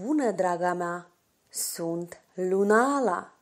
Bună, draga mea! Sunt Lunala!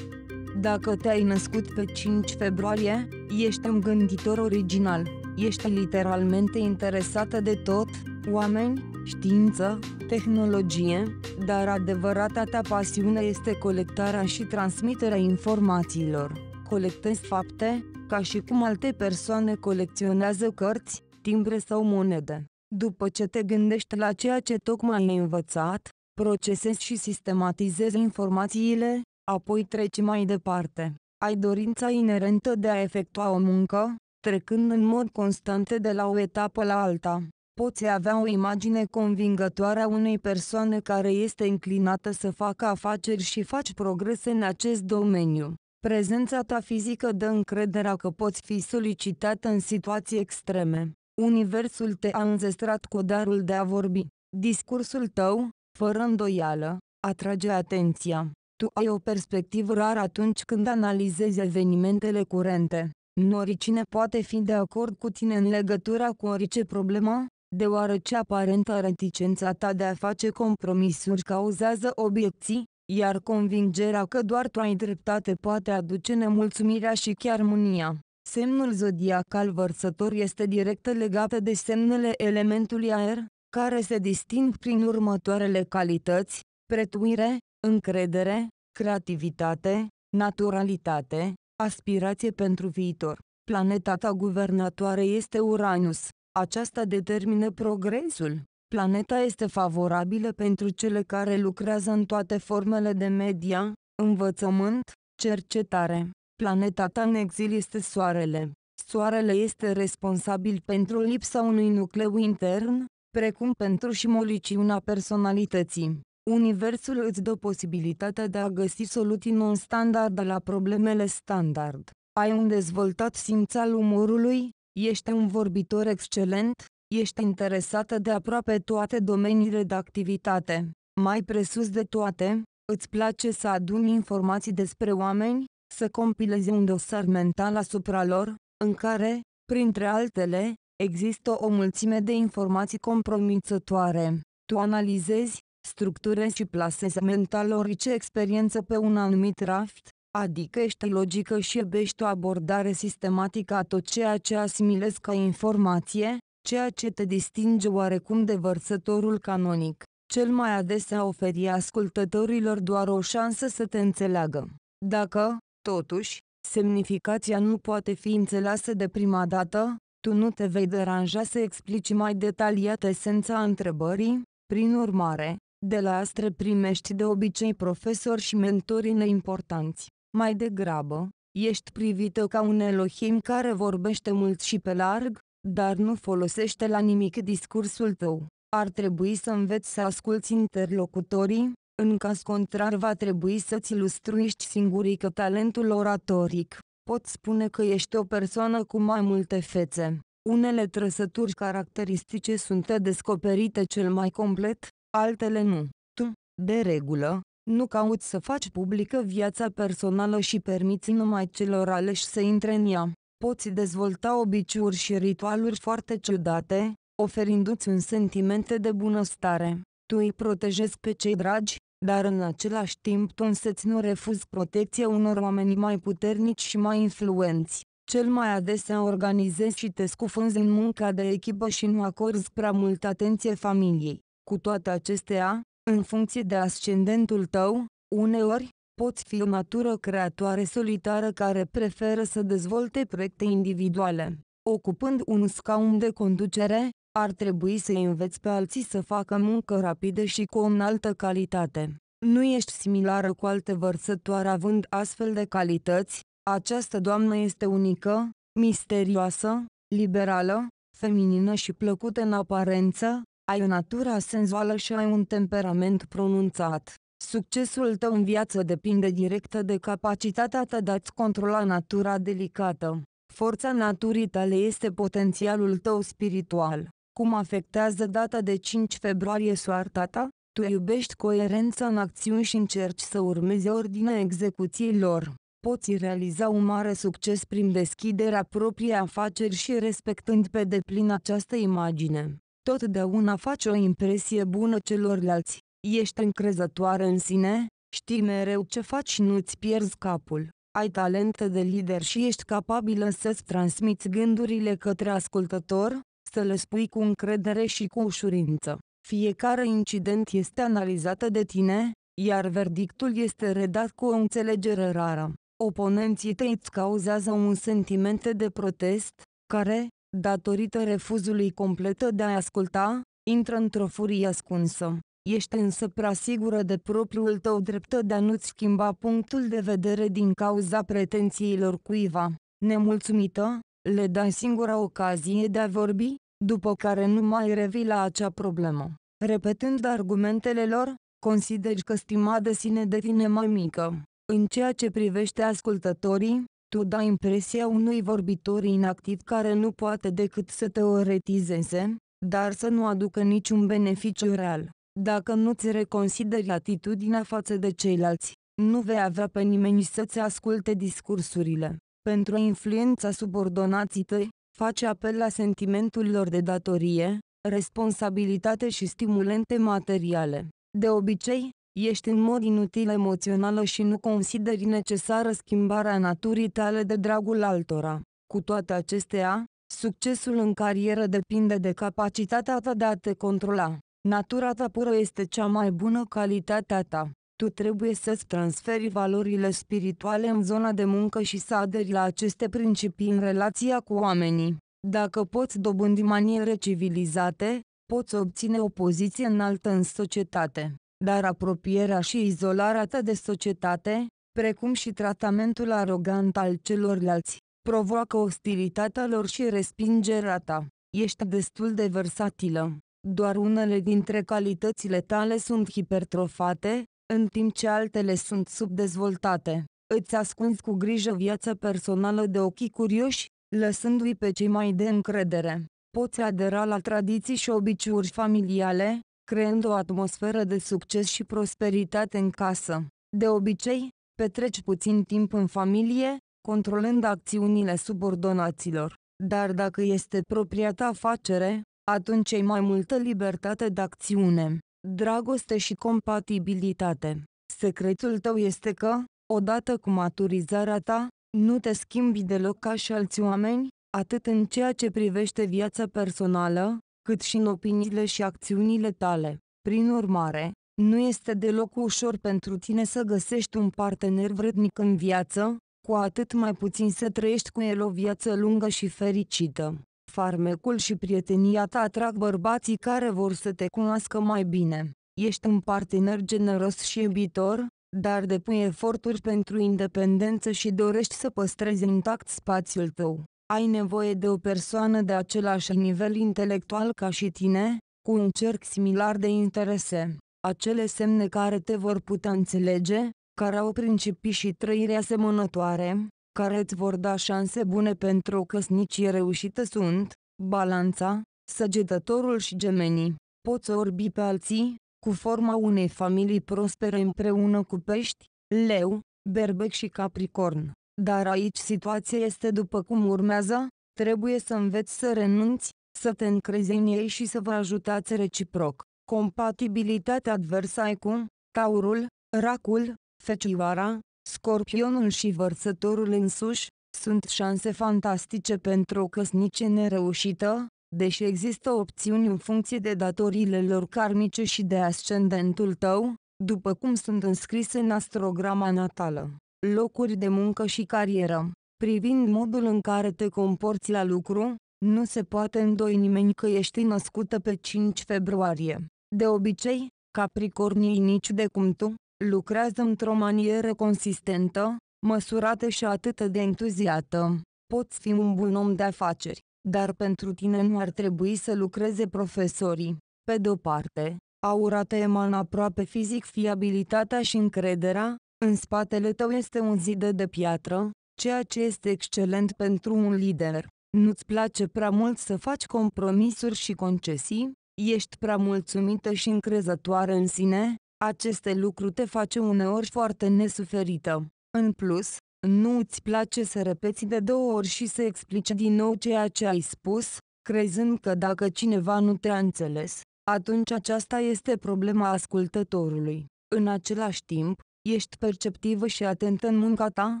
Dacă te-ai născut pe 5 februarie, ești un gânditor original. Ești literalmente interesată de tot, oameni, știință, tehnologie, dar adevărata ta pasiune este colectarea și transmiterea informațiilor. Colectezi fapte, ca și cum alte persoane colecționează cărți, timbre sau monede. După ce te gândești la ceea ce tocmai ai învățat, procesezi și sistematizezi informațiile, apoi treci mai departe. Ai dorința inerentă de a efectua o muncă, trecând în mod constant de la o etapă la alta. Poți avea o imagine convingătoare a unei persoane care este înclinată să facă afaceri și faci progrese în acest domeniu. Prezența ta fizică dă încrederea că poți fi solicitat în situații extreme. Universul te-a înzestrat cu darul de a vorbi. Discursul tău, fără îndoială, atrage atenția. Tu ai o perspectivă rară atunci când analizezi evenimentele curente. Nu oricine poate fi de acord cu tine în legătură cu orice problemă, deoarece aparentă reticența ta de a face compromisuri cauzează obiecții, iar convingerea că doar tu ai dreptate poate aduce nemulțumirea și chiar mânia. Semnul zodiacal vărsător este direct legat de semnele elementului aer, care se disting prin următoarele calități, pretuire, încredere, creativitate, naturalitate, aspirație pentru viitor. Planeta ta guvernatoare este Uranus. Aceasta determină progresul. Planeta este favorabilă pentru cele care lucrează în toate formele de media, învățământ, cercetare, Planeta ta în exil este Soarele. Soarele este responsabil pentru lipsa unui nucleu intern, precum pentru și moliciunea personalității. Universul îți dă posibilitatea de a găsi soluții non-standard la problemele standard. Ai un dezvoltat simț al umorului, ești un vorbitor excelent, ești interesată de aproape toate domeniile de activitate. Mai presus de toate, îți place să aduni informații despre oameni, să compileze un dosar mental asupra lor, în care, printre altele, există o mulțime de informații compromițătoare. Tu analizezi, structurezi și plasezi mental orice experiență pe un anumit raft, adică ești logică și iubești o abordare sistematică a tot ceea ce asimilezi ca informație, ceea ce te distinge oarecum de vărsătorul canonic. Cel mai adesea oferi ascultătorilor doar o șansă să te înțeleagă. Dacă, Totuși, semnificația nu poate fi înțeleasă de prima dată, tu nu te vei deranja să explici mai detaliat esența întrebării, prin urmare, de la astre primești de obicei profesori și mentori neimportanți. Mai degrabă, ești privită ca un Elohim care vorbește mult și pe larg, dar nu folosește la nimic discursul tău. Ar trebui să înveți să asculți interlocutorii, în caz contrar va trebui să-ți ilustruiști singurii că talentul oratoric. Pot spune că ești o persoană cu mai multe fețe. Unele trăsături caracteristice sunt descoperite cel mai complet, altele nu. Tu, de regulă, nu cauți să faci publică viața personală și permiți numai celor aleși să intre în ea. Poți dezvolta obiciuri și ritualuri foarte ciudate, oferindu-ți un sentiment de bunăstare. Tu îi protejezi pe cei dragi, dar în același timp tonseți nu refuz protecția unor oameni mai puternici și mai influenți. Cel mai adesea organizezi și te scufunzi în munca de echipă și nu acorzi prea multă atenție familiei. Cu toate acestea, în funcție de ascendentul tău, uneori, poți fi o natură creatoare solitară care preferă să dezvolte proiecte individuale. Ocupând un scaun de conducere, ar trebui să înveți pe alții să facă muncă rapidă și cu o înaltă calitate. Nu ești similară cu alte vărsătoare având astfel de calități, această doamnă este unică, misterioasă, liberală, feminină și plăcută în aparență, ai o natură senzuală și ai un temperament pronunțat. Succesul tău în viață depinde directă de capacitatea ta de a-ți controla natura delicată. Forța naturii tale este potențialul tău spiritual. Cum afectează data de 5 februarie soarta ta? Tu iubești coerența în acțiuni și încerci să urmezi ordinea execuției lor. Poți realiza un mare succes prin deschiderea propriei afaceri și respectând pe deplin această imagine. Totdeauna faci o impresie bună celorlalți. Ești încrezătoare în sine, știi mereu ce faci și nu-ți pierzi capul. Ai talent de lider și ești capabilă să-ți transmiți gândurile către ascultător, să le spui cu încredere și cu ușurință. Fiecare incident este analizat de tine, iar verdictul este redat cu o înțelegere rară. Oponenții tăi îți cauzează un sentiment de protest, care, datorită refuzului completă de a asculta, intră într-o furie ascunsă. Ești însă prea sigură de propriul tău drept de a nu-ți schimba punctul de vedere din cauza pretențiilor cuiva. Nemulțumită, le dai singura ocazie de a vorbi, după care nu mai revii la acea problemă. Repetând argumentele lor, consideri că stima de sine devine mai mică. În ceea ce privește ascultătorii, tu dai impresia unui vorbitor inactiv care nu poate decât să teoretizeze, dar să nu aducă niciun beneficiu real. Dacă nu-ți reconsideri atitudinea față de ceilalți, nu vei avea pe nimeni să-ți asculte discursurile pentru influența subordonații tăi, face apel la sentimentul lor de datorie, responsabilitate și stimulente materiale. De obicei, ești în mod inutil emoțională și nu consideri necesară schimbarea naturii tale de dragul altora. Cu toate acestea, succesul în carieră depinde de capacitatea ta de a te controla. Natura ta pură este cea mai bună calitate ta tu trebuie să-ți transferi valorile spirituale în zona de muncă și să aderi la aceste principii în relația cu oamenii. Dacă poți dobândi maniere civilizate, poți obține o poziție înaltă în societate. Dar apropierea și izolarea ta de societate, precum și tratamentul arogant al celorlalți, provoacă ostilitatea lor și respingerea ta. Ești destul de versatilă. Doar unele dintre calitățile tale sunt hipertrofate, în timp ce altele sunt subdezvoltate. Îți ascunzi cu grijă viața personală de ochii curioși, lăsându-i pe cei mai de încredere. Poți adera la tradiții și obiceiuri familiale, creând o atmosferă de succes și prosperitate în casă. De obicei, petreci puțin timp în familie, controlând acțiunile subordonaților. Dar dacă este propria ta afacere, atunci ai mai multă libertate de acțiune dragoste și compatibilitate. Secretul tău este că, odată cu maturizarea ta, nu te schimbi deloc ca și alți oameni, atât în ceea ce privește viața personală, cât și în opiniile și acțiunile tale. Prin urmare, nu este deloc ușor pentru tine să găsești un partener vrednic în viață, cu atât mai puțin să trăiești cu el o viață lungă și fericită farmecul și prietenia ta atrag bărbații care vor să te cunoască mai bine. Ești un partener generos și iubitor, dar depui eforturi pentru independență și dorești să păstrezi intact spațiul tău. Ai nevoie de o persoană de același nivel intelectual ca și tine, cu un cerc similar de interese. Acele semne care te vor putea înțelege, care au principii și trăiri asemănătoare, care îți vor da șanse bune pentru o căsnicie reușită sunt, balanța, săgetătorul și gemenii. Poți orbi pe alții, cu forma unei familii prospere împreună cu pești, leu, berbec și capricorn. Dar aici situația este după cum urmează, trebuie să înveți să renunți, să te încrezi în ei și să vă ajutați reciproc. Compatibilitatea adversă ai cu Taurul, Racul, Fecioara, Scorpionul și vărsătorul însuși, sunt șanse fantastice pentru o căsnicie nereușită, deși există opțiuni în funcție de datoriile lor karmice și de ascendentul tău, după cum sunt înscrise în astrograma natală. Locuri de muncă și carieră Privind modul în care te comporți la lucru, nu se poate îndoi nimeni că ești născută pe 5 februarie. De obicei, Capricornii nici de cum tu, lucrează într-o manieră consistentă, măsurată și atât de entuziată. Poți fi un bun om de afaceri, dar pentru tine nu ar trebui să lucreze profesorii. Pe de-o parte, aura te emană aproape fizic fiabilitatea și încrederea, în spatele tău este un zid de piatră, ceea ce este excelent pentru un lider. Nu-ți place prea mult să faci compromisuri și concesii? Ești prea mulțumită și încrezătoare în sine? Aceste lucruri te face uneori foarte nesuferită. În plus, nu îți place să repeți de două ori și să explici din nou ceea ce ai spus, crezând că dacă cineva nu te-a înțeles, atunci aceasta este problema ascultătorului. În același timp, ești perceptivă și atentă în munca ta,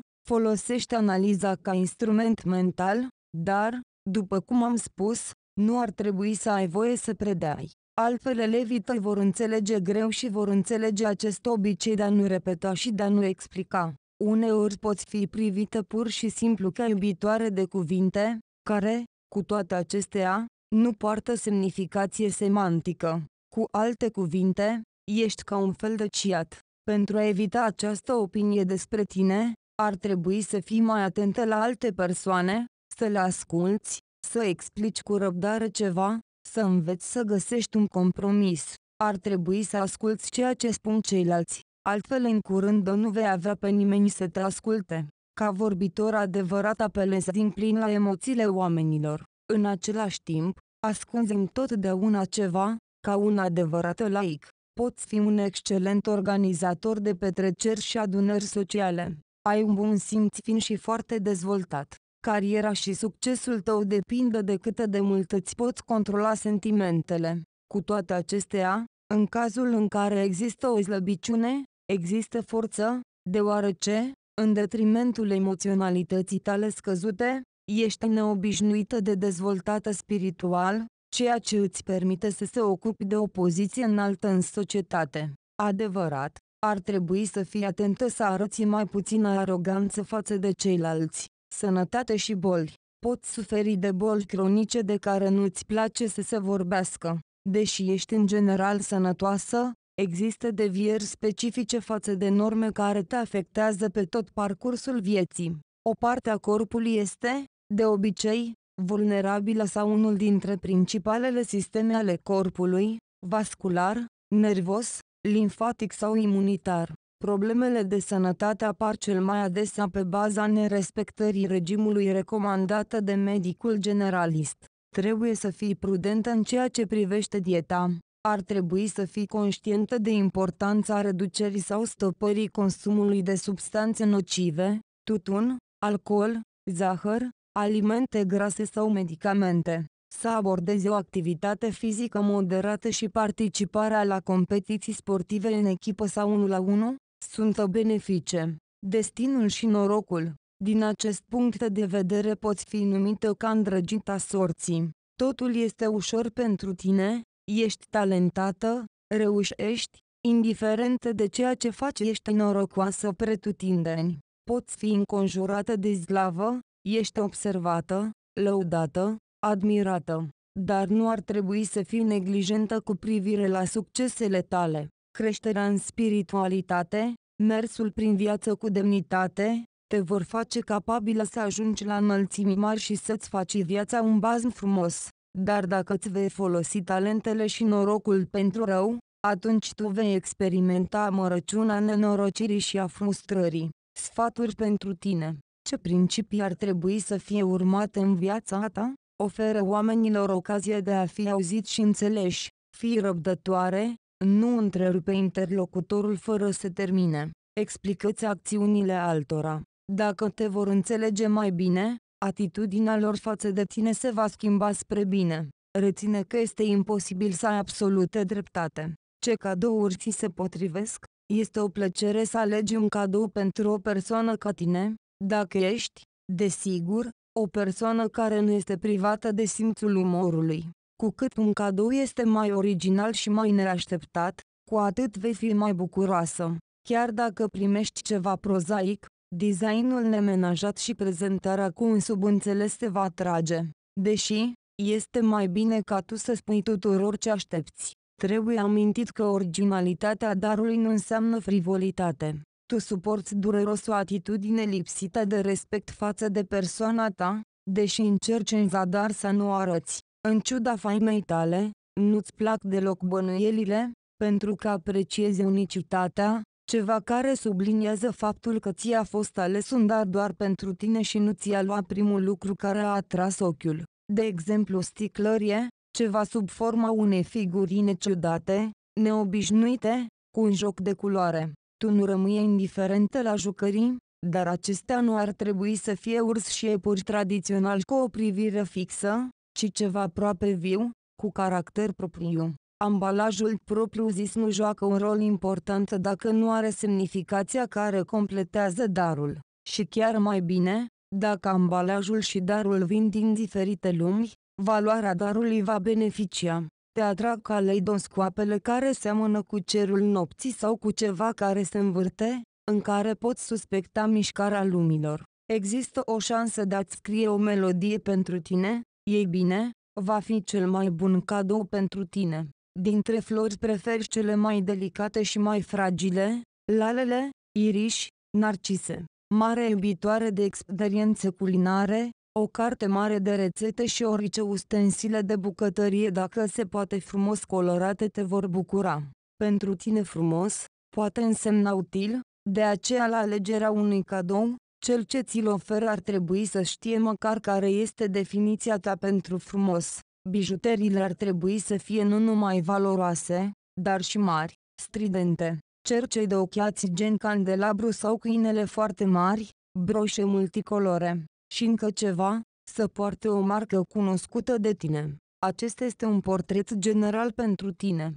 folosești analiza ca instrument mental, dar, după cum am spus, nu ar trebui să ai voie să predai. Altfel elevii tăi vor înțelege greu și vor înțelege acest obicei de a nu repeta și de a nu explica. Uneori poți fi privită pur și simplu ca iubitoare de cuvinte, care, cu toate acestea, nu poartă semnificație semantică. Cu alte cuvinte, ești ca un fel de ciat. Pentru a evita această opinie despre tine, ar trebui să fii mai atentă la alte persoane, să le asculți, să explici cu răbdare ceva, să înveți să găsești un compromis. Ar trebui să asculți ceea ce spun ceilalți, altfel în curând nu vei avea pe nimeni să te asculte. Ca vorbitor adevărat apelezi din plin la emoțiile oamenilor. În același timp, ascunzi totdeauna ceva, ca un adevărat laic. Poți fi un excelent organizator de petreceri și adunări sociale. Ai un bun simț fin și foarte dezvoltat. Cariera și succesul tău depindă de cât de mult îți poți controla sentimentele. Cu toate acestea, în cazul în care există o slăbiciune, există forță, deoarece, în detrimentul emoționalității tale scăzute, ești neobișnuită de dezvoltată spiritual, ceea ce îți permite să se ocupi de o poziție înaltă în societate. Adevărat, ar trebui să fii atentă să arăți mai puțină aroganță față de ceilalți. Sănătate și boli. Poți suferi de boli cronice de care nu-ți place să se vorbească. Deși ești în general sănătoasă, există devieri specifice față de norme care te afectează pe tot parcursul vieții. O parte a corpului este, de obicei, vulnerabilă sau unul dintre principalele sisteme ale corpului, vascular, nervos, limfatic sau imunitar. Problemele de sănătate apar cel mai adesea pe baza nerespectării regimului recomandată de medicul generalist. Trebuie să fii prudentă în ceea ce privește dieta. Ar trebui să fii conștientă de importanța reducerii sau stopării consumului de substanțe nocive, tutun, alcool, zahăr, alimente grase sau medicamente. Să abordezi o activitate fizică moderată și participarea la competiții sportive în echipă sau 1 la 1, sunt o benefice. Destinul și norocul, din acest punct de vedere poți fi numită ca îndrăgita sorții. Totul este ușor pentru tine, ești talentată, reușești, indiferent de ceea ce faci ești norocoasă pretutindeni. Poți fi înconjurată de zlavă, ești observată, lăudată, admirată, dar nu ar trebui să fii neglijentă cu privire la succesele tale creșterea în spiritualitate, mersul prin viață cu demnitate, te vor face capabilă să ajungi la înălțimi mari și să-ți faci viața un bazn frumos. Dar dacă îți vei folosi talentele și norocul pentru rău, atunci tu vei experimenta amărăciunea nenorocirii și a frustrării. Sfaturi pentru tine. Ce principii ar trebui să fie urmate în viața ta? Oferă oamenilor ocazia de a fi auzit și înțeleși. Fii răbdătoare, nu întrerupe interlocutorul fără să termine. Explicăți acțiunile altora. Dacă te vor înțelege mai bine, atitudinea lor față de tine se va schimba spre bine. Reține că este imposibil să ai absolută dreptate. Ce cadouri ți se potrivesc? Este o plăcere să alegi un cadou pentru o persoană ca tine, dacă ești, desigur, o persoană care nu este privată de simțul umorului. Cu cât un cadou este mai original și mai neașteptat, cu atât vei fi mai bucuroasă. Chiar dacă primești ceva prozaic, designul nemenajat și prezentarea cu un subînțeles te va atrage. Deși, este mai bine ca tu să spui tuturor ce aștepți. Trebuie amintit că originalitatea darului nu înseamnă frivolitate. Tu suporți dureros o atitudine lipsită de respect față de persoana ta, deși încerci în zadar să nu arăți. În ciuda faimei tale, nu-ți plac deloc bănuielile, pentru că apreciezi unicitatea, ceva care subliniază faptul că ți-a fost ales un dar doar pentru tine și nu ți-a luat primul lucru care a atras ochiul, de exemplu sticlărie, ceva sub forma unei figurine ciudate, neobișnuite, cu un joc de culoare. Tu nu rămâi indiferentă la jucării, dar acestea nu ar trebui să fie urs și epuri tradițional cu o privire fixă, ci ceva aproape viu, cu caracter propriu. Ambalajul propriu-zis nu joacă un rol important dacă nu are semnificația care completează darul. Și chiar mai bine, dacă ambalajul și darul vin din diferite lumi, valoarea darului va beneficia. Te atrag caleidoscoapele care seamănă cu cerul nopții sau cu ceva care se învârte, în care poți suspecta mișcarea lumilor. Există o șansă de a-ți scrie o melodie pentru tine, ei bine, va fi cel mai bun cadou pentru tine. Dintre flori preferi cele mai delicate și mai fragile, lalele, iriși, narcise. Mare iubitoare de experiențe culinare, o carte mare de rețete și orice ustensile de bucătărie dacă se poate frumos colorate te vor bucura. Pentru tine frumos, poate însemna util, de aceea la alegerea unui cadou, cel ce ți-l oferă ar trebui să știe măcar care este definiția ta pentru frumos. Bijuteriile ar trebui să fie nu numai valoroase, dar și mari, stridente. Cercei de ochiați gen candelabru sau câinele foarte mari, broșe multicolore. Și încă ceva, să poarte o marcă cunoscută de tine. Acesta este un portret general pentru tine